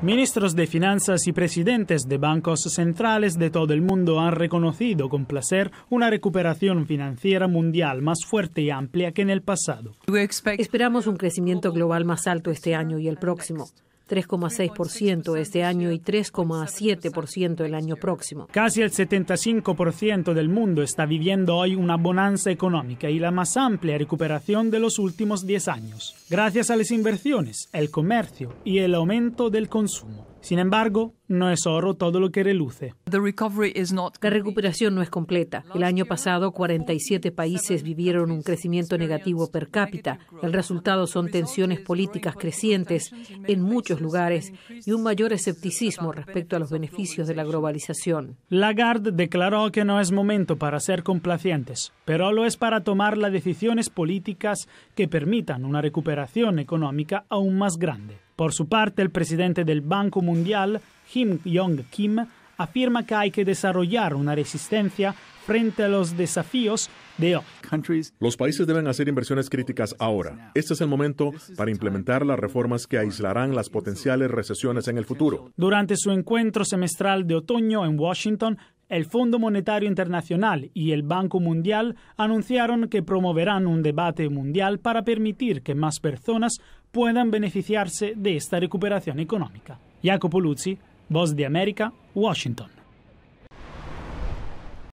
Ministros de Finanzas y presidentes de bancos centrales de todo el mundo han reconocido con placer una recuperación financiera mundial más fuerte y amplia que en el pasado. Esperamos un crecimiento global más alto este año y el próximo. 3,6% este año y 3,7% el año próximo. Casi el 75% del mundo está viviendo hoy una bonanza económica y la más amplia recuperación de los últimos 10 años, gracias a las inversiones, el comercio y el aumento del consumo. Sin embargo, no es oro todo lo que reluce. La recuperación no es completa. El año pasado, 47 países vivieron un crecimiento negativo per cápita. El resultado son tensiones políticas crecientes en muchos lugares y un mayor escepticismo respecto a los beneficios de la globalización. Lagarde declaró que no es momento para ser complacientes, pero lo es para tomar las decisiones políticas que permitan una recuperación económica aún más grande. Por su parte, el presidente del Banco Mundial Kim Jong Kim afirma que hay que desarrollar una resistencia frente a los desafíos de hoy. Los países deben hacer inversiones críticas ahora. Este es el momento para implementar las reformas que aislarán las potenciales recesiones en el futuro. Durante su encuentro semestral de otoño en Washington, el Fondo Monetario Internacional y el Banco Mundial anunciaron que promoverán un debate mundial para permitir que más personas puedan beneficiarse de esta recuperación económica. Jacopo Luzzi, Voz di America, Washington.